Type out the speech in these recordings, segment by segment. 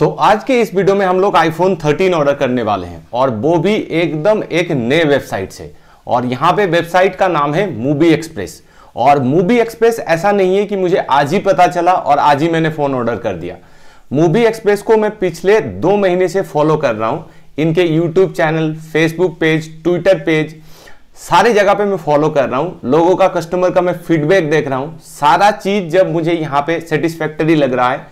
तो आज के इस वीडियो में हम लोग आईफोन 13 ऑर्डर करने वाले हैं और वो भी एकदम एक नए वेबसाइट से और यहाँ पे वेबसाइट का नाम है मूवी एक्सप्रेस और मूवी एक्सप्रेस ऐसा नहीं है कि मुझे आज ही पता चला और आज ही मैंने फोन ऑर्डर कर दिया मूवी एक्सप्रेस को मैं पिछले दो महीने से फॉलो कर रहा हूँ इनके YouTube channel Facebook page Twitter page सारे जगह पे मैं फॉलो कर रहा हूँ लोगों का कस्टमर का मैं फीडबैक देख रहा हूँ सारा चीज जब मुझे यहाँ पे सेटिस्फैक्टरी लग रहा है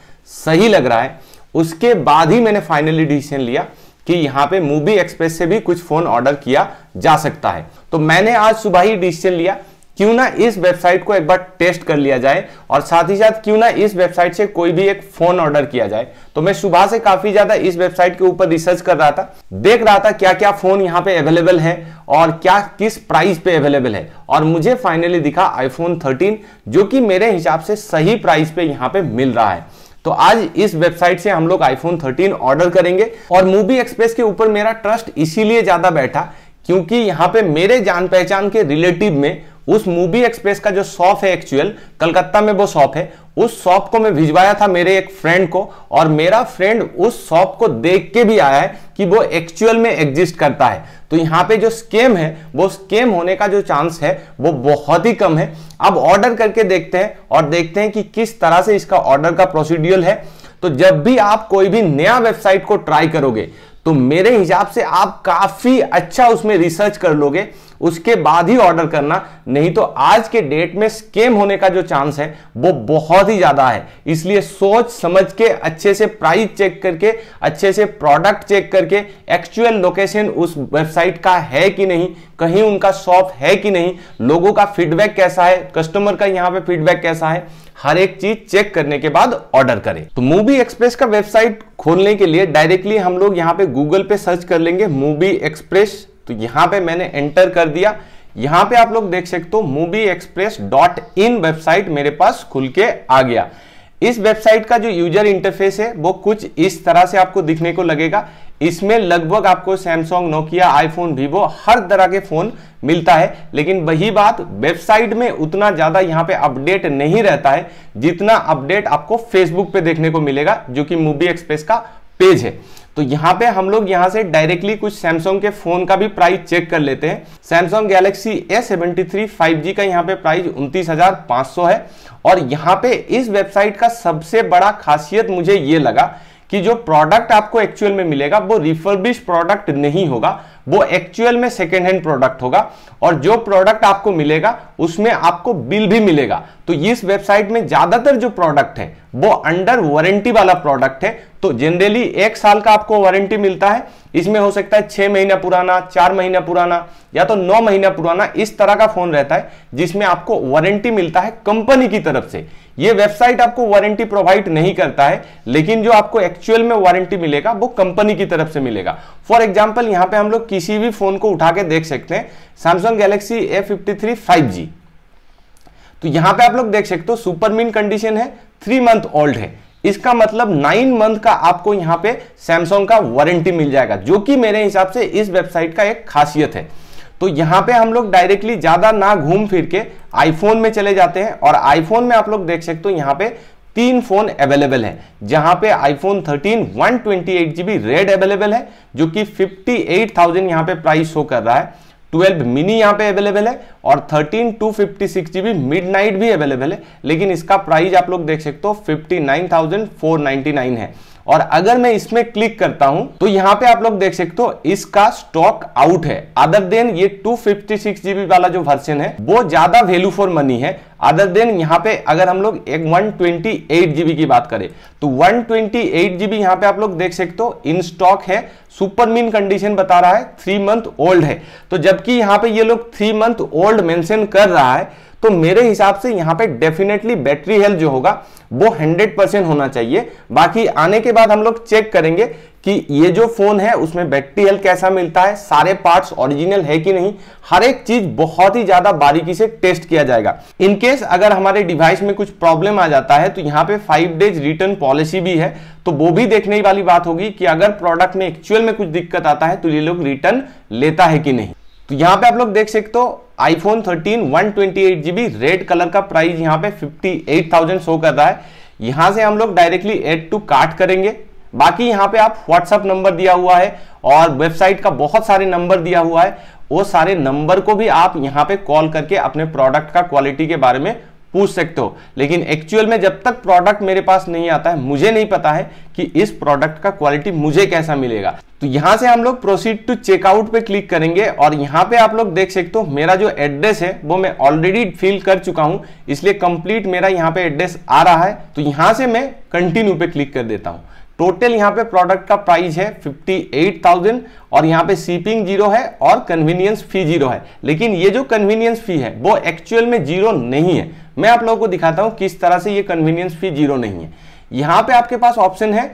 सही लग रहा है उसके बाद ही मैंने फाइनली डिसीजन लिया कि यहां पे मूवी एक्सप्रेस से भी कुछ फोन ऑर्डर किया जा सकता है तो मैंने आज सुबह ही डिसीजन लिया क्यों ना इस वेबसाइट को एक बार टेस्ट कर लिया जाए और साथ ही साथ क्यों ना इस वेबसाइट से कोई भी एक फोन ऑर्डर किया जाए तो मैं सुबह से काफी ज्यादा इस वेबसाइट के ऊपर रिसर्च कर रहा था देख रहा था क्या क्या फोन यहाँ पे अवेलेबल है और क्या किस प्राइस पे अवेलेबल है और मुझे फाइनली दिखा आईफोन थर्टीन जो कि मेरे हिसाब से सही प्राइस पे यहाँ पे मिल रहा है तो आज इस वेबसाइट से हम लोग आईफोन 13 ऑर्डर करेंगे और मूवी एक्सप्रेस के ऊपर मेरा ट्रस्ट इसीलिए ज्यादा बैठा क्योंकि यहाँ पे मेरे जान पहचान के रिलेटिव में उस मूवी एक्सप्रेस का जो शॉप है एक्चुअल कलकत्ता में वो शॉप है उस शॉप को मैं भिजवाया था मेरे एक फ्रेंड को और मेरा फ्रेंड उस शॉप को देख के भी आया है कि वो एक्चुअल में एग्जिस्ट करता है तो यहाँ पे जो स्केम है वो स्केम होने का जो चांस है वो बहुत ही कम है अब ऑर्डर करके देखते हैं और देखते हैं कि किस तरह से इसका ऑर्डर का प्रोसीड्यूल है तो जब भी आप कोई भी नया वेबसाइट को ट्राई करोगे तो मेरे हिसाब से आप काफी अच्छा उसमें रिसर्च कर लोगे उसके बाद ही ऑर्डर करना नहीं तो आज के डेट में स्केम होने का जो चांस है वो बहुत ही ज्यादा है इसलिए सोच समझ के अच्छे से प्राइस चेक करके अच्छे से प्रोडक्ट चेक करके एक्चुअल लोकेशन उस वेबसाइट का है कि नहीं कहीं उनका शॉप है कि नहीं लोगों का फीडबैक कैसा है कस्टमर का यहाँ पे फीडबैक कैसा है हर एक चीज चेक करने के बाद ऑर्डर करें तो मूवी एक्सप्रेस का वेबसाइट खोलने के लिए डायरेक्टली हम लोग यहाँ पे गूगल पे सर्च कर लेंगे मूवी एक्सप्रेस तो यहां पे मैंने एंटर कर दिया यहां पे आप लोग देख सकते हो movie express dot in website मेरे पास खुल के आ गया इस वेबसाइट का जो यूजर इंटरफेस है वो कुछ इस तरह से आपको दिखने को लगेगा इसमें लगभग आपको सैमसंग नोकिया आईफोन वीवो हर तरह के फोन मिलता है लेकिन वही बात वेबसाइट में उतना ज्यादा यहां पे अपडेट नहीं रहता है जितना अपडेट आपको फेसबुक पे देखने को मिलेगा जो कि मूवी एक्सप्रेस का पेज है तो यहाँ पे हम लोग यहाँ से डायरेक्टली कुछ सैमसंग के फोन का भी प्राइस चेक कर लेते हैं Samsung Galaxy A seventy three five G का यहाँ पे प्राइस उनतीस हजार सौ है और यहाँ पे इस वेबसाइट का सबसे बड़ा खासियत मुझे ये लगा कि जो प्रोडक्ट आपको एक्चुअल में मिलेगा वो रिफर्बिश प्रोडक्ट नहीं होगा वो एक्चुअल में सेकेंड हैंड प्रोडक्ट होगा और जो प्रोडक्ट आपको मिलेगा उसमें आपको बिल भी मिलेगा तो इस वेबसाइट में ज्यादातर जो प्रोडक्ट है वो अंडर वारंटी वाला प्रोडक्ट है तो जनरली एक साल का आपको वारंटी मिलता है इसमें हो सकता है छह महीना पुराना चार महीना पुराना या तो नौ महीना पुराना इस तरह का फोन रहता है जिसमें आपको वारंटी मिलता है कंपनी की तरफ से ये वेबसाइट आपको वारंटी प्रोवाइड नहीं करता है लेकिन जो आपको एक्चुअल में वारंटी मिलेगा वो कंपनी की तरफ से मिलेगा फॉर एग्जाम्पल यहां पे हम लोग किसी भी फोन को उठा के देख सकते हैं Samsung Galaxy A fifty three five G तो यहां पे आप लोग देख सकते हो सुपर कंडीशन है थ्री मंथ ओल्ड है इसका मतलब नाइन मंथ का आपको यहां पे सैमसंग का वारंटी मिल जाएगा जो कि मेरे हिसाब से इस वेबसाइट का एक खासियत है तो यहाँ पे हम लोग डायरेक्टली ज्यादा ना घूम फिर के आईफोन में चले जाते हैं और आईफोन में आप लोग देख सकते हो यहाँ पे तीन फोन अवेलेबल है जहां पे iPhone 13 one twenty red available है जो कि 58,000 यहां पे प्राइस शो कर रहा है 12 मिनी यहाँ पे अवेलेबल है और 13 two fifty six GB midnight भी अवेलेबल है लेकिन इसका प्राइस आप लोग देख सकते हो 59,499 है और अगर मैं इसमें क्लिक करता हूं तो यहां पे आप लोग देख सकते हो इसका स्टॉक आउट है अदर देन ये टू जीबी वाला जो वर्जन है वो ज्यादा वैल्यू फॉर मनी है अदर देन यहाँ पे अगर हम लोग एक 128 जीबी की बात करें तो 128 जीबी यहाँ पे आप लोग देख सकते हो इन स्टॉक है सुपर मीन कंडीशन बता रहा है थ्री मंथ ओल्ड है तो जबकि यहाँ पे ये लोग थ्री मंथ ओल्ड मेंशन कर रहा है तो मेरे हिसाब से यहां पे डेफिनेटली बैटरी हेल्थ जो होगा वो 100 परसेंट होना चाहिए बाकी आने के बाद हम लोग चेक करेंगे कि ये जो फोन है उसमें बैटरी हेल्थ कैसा मिलता है सारे पार्ट्स ओरिजिनल है कि नहीं हर एक चीज बहुत ही ज्यादा बारीकी से टेस्ट किया जाएगा इनकेस अगर हमारे डिवाइस में कुछ प्रॉब्लम आ जाता है तो यहाँ पे फाइव डेज रिटर्न पॉलिसी भी है तो वो भी देखने वाली बात होगी कि अगर प्रोडक्ट में एक्चुअल में कुछ दिक्कत आता है तो ये लोग रिटर्न लेता है कि नहीं तो यहाँ पे आप लोग देख सकते हो आईफोन 13 128 जीबी रेड कलर का प्राइस यहां पे 58,000 शो कर रहा है यहां से हम लोग डायरेक्टली एड टू कार्ट करेंगे बाकी यहाँ पे आप व्हाट्सअप नंबर दिया हुआ है और वेबसाइट का बहुत सारे नंबर दिया हुआ है वो सारे नंबर को भी आप यहां पे कॉल करके अपने प्रोडक्ट का क्वालिटी के बारे में पूछ सकते हो लेकिन एक्चुअल में जब तक प्रोडक्ट मेरे पास नहीं आता है मुझे नहीं पता है कि इस प्रोडक्ट का क्वालिटी मुझे कैसा मिलेगा तो यहां से हम लोग प्रोसीड टू चेकआउट पे क्लिक करेंगे और यहां पे आप लोग देख सकते हो मेरा जो एड्रेस है वो मैं ऑलरेडी फिल कर चुका हूं इसलिए कंप्लीट मेरा यहां पे एड्रेस आ रहा है तो यहां से मैं कंटिन्यू पे क्लिक कर देता हूं टोटल यहाँ पे प्रोडक्ट का प्राइस है 58,000 और यहाँ पे सीपिंग जीरो है और कन्वीनियंस फी जीरो है लेकिन ये जो कन्वीनियंस फी है वो एक्चुअल में जीरो नहीं है मैं आप लोगों को दिखाता हूँ किस तरह से ये कन्वीनियंस फी जीरो नहीं है यहाँ पे आपके पास ऑप्शन है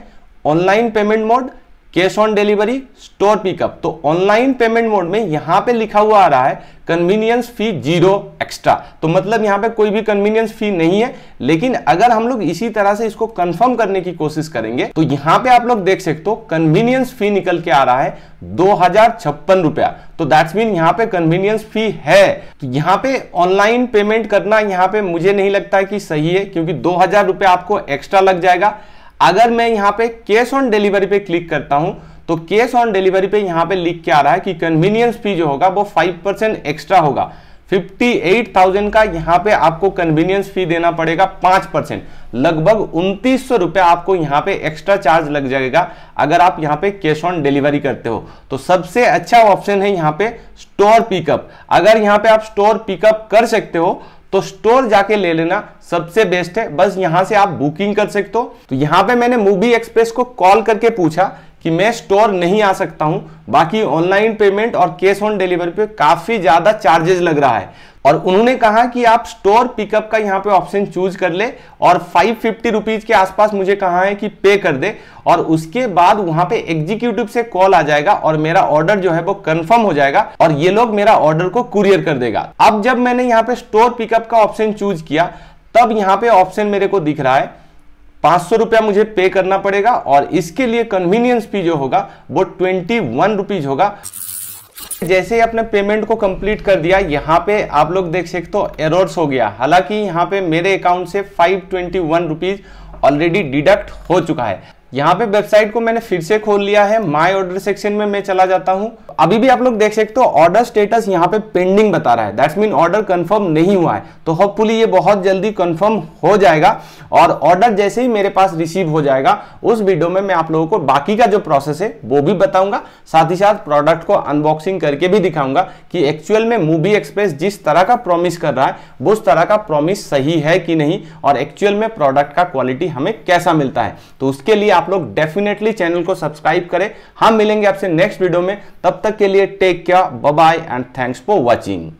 online payment mode cash on delivery store pickup तो ऑनलाइन पेमेंट मोड में यहां पे लिखा हुआ आ रहा है कन्वीनियंस फी जीरो एक्स्ट्रा तो मतलब यहां पे कोई भी कन्वीनियंस फी नहीं है लेकिन अगर हम लोग इसी तरह से इसको कंफर्म करने की कोशिश करेंगे तो यहां पे आप लोग देख सकते हो कन्वीनियंस फी निकल के आ रहा है दो हजार छप्पन रुपया तो दैट्स मीन यहाँ पे कन्वीनियंस फी है तो यहाँ पे ऑनलाइन पेमेंट करना यहाँ पे मुझे नहीं लगता है कि सही है क्योंकि दो हजार रुपया आपको एक्स्ट्रा लग जाएगा अगर मैं यहां पे कैश ऑन डिलीवरी पे क्लिक करता हूं तो कैश ऑन डिलीवरी पे यहां पे लिख के आ रहा है कि कन्वीनियंस फी जो होगा वो 5 परसेंट एक्स्ट्रा होगा 58,000 का यहां पे आपको कन्वीनियंस फी देना पड़ेगा 5 परसेंट लगभग उनतीस सौ रुपया आपको यहां पे एक्स्ट्रा चार्ज लग जाएगा अगर आप यहां पे कैश ऑन डिलीवरी करते हो तो सबसे अच्छा ऑप्शन है यहां पे स्टोर पिकअप अगर यहां पे आप स्टोर पिकअप कर सकते हो तो स्टोर जाके ले लेना सबसे बेस्ट है बस यहां से आप बुकिंग कर सकते हो तो यहां पे मैंने मूवी एक्सप्रेस को कॉल करके पूछा कि मैं स्टोर नहीं आ सकता हूं बाकी ऑनलाइन पेमेंट और कैश ऑन डिलीवरी पे काफी ज्यादा चार्जेस लग रहा है और उन्होंने कहा कि आप स्टोर पिकअप का यहाँ पे ऑप्शन चूज कर ले और फाइव फिफ्टी रुपीज के आसपास मुझे कहा है कि पे कर दे और उसके बाद वहां पे एग्जीक्यूटिव से कॉल आ जाएगा और मेरा ऑर्डर जो है वो कंफर्म हो जाएगा और ये लोग मेरा ऑर्डर को कुरियर कर देगा अब जब मैंने यहाँ पे स्टोर पिकअप का ऑप्शन चूज किया तब यहाँ पे ऑप्शन मेरे को दिख रहा है पांच सौ रुपया मुझे पे करना पड़ेगा और इसके लिए कन्वीनियंस फी जो होगा वो ट्वेंटी वन रुपीज होगा जैसे ही आपने पेमेंट को कंप्लीट कर दिया यहाँ पे आप लोग देख सकते हो एरर्स हो गया हालांकि यहाँ पे मेरे अकाउंट से five twenty one rupees already deduct हो चुका है यहाँ पे वेबसाइट को मैंने फिर से खोल लिया है माय ऑर्डर सेक्शन में मैं चला जाता हूँ अभी भी आप लोग देख सकते हो ऑर्डर स्टेटस यहाँ पे पेंडिंग बता रहा है दैट्स मीन ऑर्डर कंफर्म नहीं हुआ है तो होपफुली ये बहुत जल्दी कंफर्म हो जाएगा और ऑर्डर जैसे ही मेरे पास रिसीव हो जाएगा उस वीडियो में मैं आप लोगों को बाकी का जो प्रोसेस है वो भी बताऊंगा साथ ही साथ प्रोडक्ट को अनबॉक्सिंग करके भी दिखाऊंगा कि एक्चुअल में मूवी एक्सप्रेस जिस तरह का प्रोमिस कर रहा है वो उस तरह का प्रोमिस सही है कि नहीं और एक्चुअल में प्रोडक्ट का क्वालिटी हमें कैसा मिलता है तो उसके लिए आप लोग डेफिनेटली चैनल को सब्सक्राइब करें हम मिलेंगे आपसे नेक्स्ट वीडियो में तब तक के लिए take care bye and thanks for watching